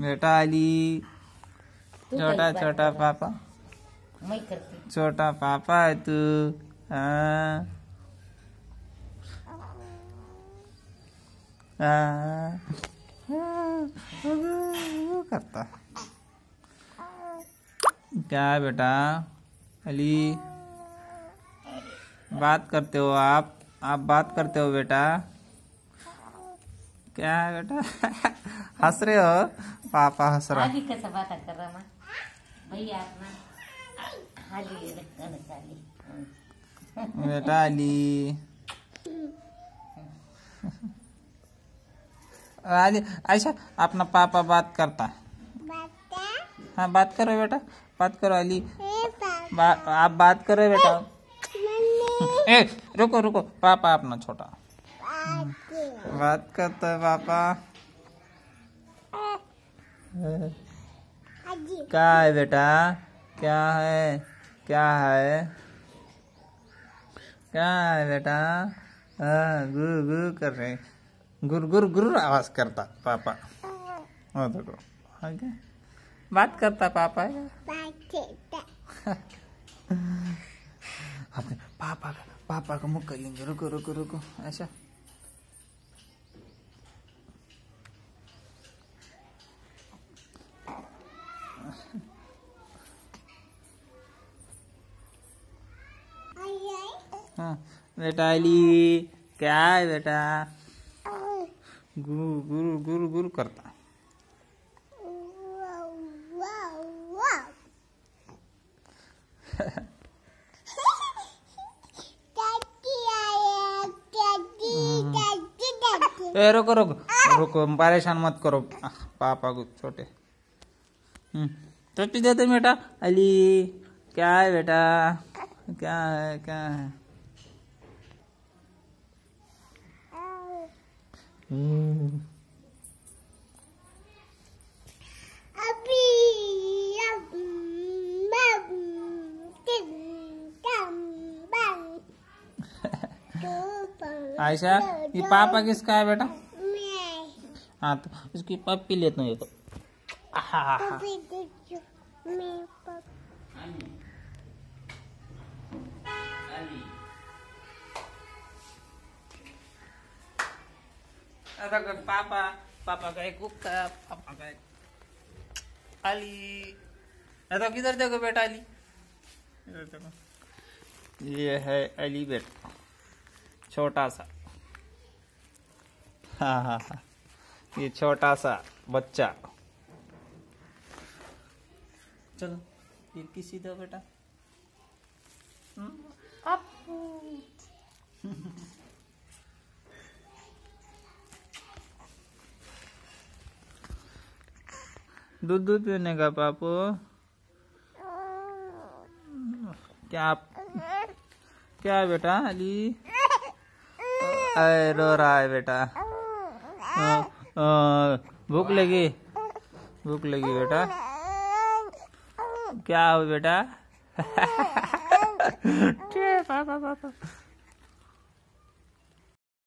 बेटा अली छोटा छोटा पापा छोटा पापा है तू हाँ, हाँ। करता क्या है बेटा अली बात करते हो आप आप बात करते हो बेटा क्या है बेटा हंस रहे हो पापा हंस रहा बात कर रहा भैया हाँ हाँ बेटा अली अच्छा अपना पापा बात करता है हाँ बात करो बेटा बात करो अली बा, आप बात करो बेटा ए रुको रुको पापा अपना छोटा बात करता तो है पापा क्या है बेटा क्या है क्या है क्या है बेटा हाँ, गुरु गुरु कर रहे गुर गुर गुर आवाज करता पापा और हाँ, देखो आगे बात करता पापा अपने पापा का पापा का मुख कर लेंगे रुको रुको रुको ऐसा बेटा हाँ। अली क्या है बेटा गुरु गुरु गुरु गुरु करता ए रुको रुको रुको परेशान मत करो पापा को छोटे तो देते बेटा अली क्या है बेटा क्या है क्या है Mm. आयशा ये पापा किसका है बेटा हाँ तो इसकी पप्पी लेता हूँ ये तो हाँ हाँ हाँ पापा का एक पापा का एक अली तो किधर देखो बेटा अली देखो ये है अली बेटा छोटा सा हाँ हाँ हाँ ये छोटा सा बच्चा चलो ये किसी दो बेटा अब दूध दूध पीने का पापू क्या आप क्या बेटा अली अरे रो रहा है बेटा हाँ, हाँ, भूख लगी भूख लगी बेटा क्या हो बेटा पापा पापा